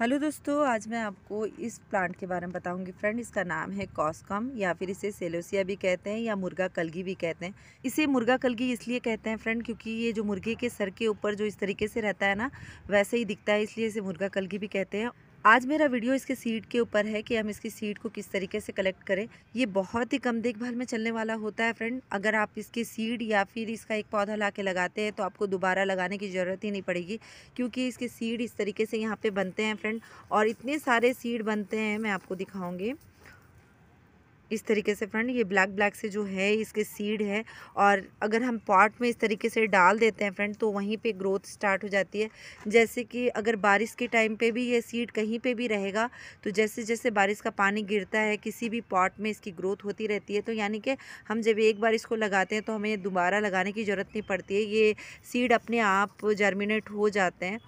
hello दोस्तों आज मैं आपको इस प्लांट के बारे में बताऊंगी फ्रेंड इसका नाम है कॉस्कम या फिर इसे सेलोसिया भी कहते हैं या मुर्गा कलगी भी कहते हैं इसे मुर्गा कलगी इसलिए कहते हैं फ्रेंड क्योंकि ये जो मुर्गे के सर के ऊपर जो इस तरीके से रहता है ना वैसे ही दिखता है इसलिए इसे मुर्गा कलगी भी कहते हैं आज मेरा वीडियो इसके सीड के ऊपर है कि हम इसकी सीड को किस तरीके से कलेक्ट करें ये बहुत ही कम देखभाल में चलने वाला होता है फ्रेंड अगर आप इसकी सीड या फिर इसका एक पौधा ला के लगाते हैं तो आपको दोबारा लगाने की ज़रूरत ही नहीं पड़ेगी क्योंकि इसके सीड इस तरीके से यहाँ पर बनते हैं फ्रेंड और इतने सारे सीड बनते हैं मैं आपको दिखाऊँगी इस तरीके से फ्रेंड ये ब्लैक ब्लैक से जो है इसके सीड है और अगर हम पॉट में इस तरीके से डाल देते हैं फ्रेंड तो वहीं पे ग्रोथ स्टार्ट हो जाती है जैसे कि अगर बारिश के टाइम पे भी ये सीड कहीं पे भी रहेगा तो जैसे जैसे बारिश का पानी गिरता है किसी भी पॉट में इसकी ग्रोथ होती रहती है तो यानी कि हम जब एक बार इसको लगाते हैं तो हमें दोबारा लगाने की ज़रूरत नहीं पड़ती है ये सीड अपने आप जर्मिनेट हो जाते हैं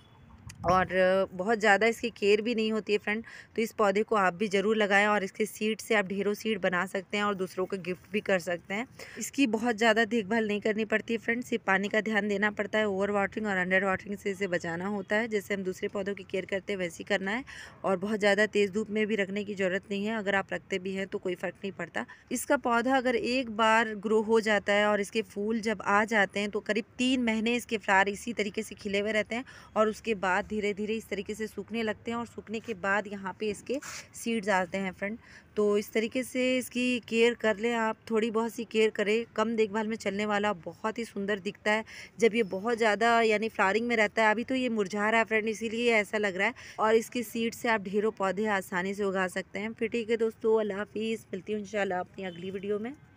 और बहुत ज़्यादा इसकी केयर भी नहीं होती है फ्रेंड तो इस पौधे को आप भी ज़रूर लगाएं और इसके सीड से आप ढेरों सीड बना सकते हैं और दूसरों को गिफ्ट भी कर सकते हैं इसकी बहुत ज़्यादा देखभाल नहीं करनी पड़ती है फ्रेंड सिर्फ पानी का ध्यान देना पड़ता है ओवर वाटरिंग और अंडर वाटरिंग से इसे बचाना होता है जैसे हम दूसरे पौधों की केयर करते हैं वैसे करना है और बहुत ज़्यादा तेज़ धूप में भी रखने की ज़रूरत नहीं है अगर आप रखते भी हैं तो कोई फ़र्क नहीं पड़ता इसका पौधा अगर एक बार ग्रो हो जाता है और इसके फूल जब आ जाते हैं तो करीब तीन महीने इसके फ्लार इसी तरीके से खिले हुए रहते हैं और उसके बाद धीरे धीरे इस तरीके से सूखने लगते हैं और सूखने के बाद यहाँ पे इसके सीड्स आते हैं फ्रेंड तो इस तरीके से इसकी केयर कर लें आप थोड़ी बहुत सी केयर करें कम देखभाल में चलने वाला बहुत ही सुंदर दिखता है जब ये बहुत ज़्यादा यानी फ्लारिंग में रहता है अभी तो ये मुरझा रहा है फ्रेंड इसीलिए ऐसा लग रहा है और इसकी सीड से आप ढेरों पौधे आसानी से उगा सकते हैं फिर ठीक है दोस्तों अल्लाह हाफिज़ मिलती हूँ इन अपनी अगली वीडियो में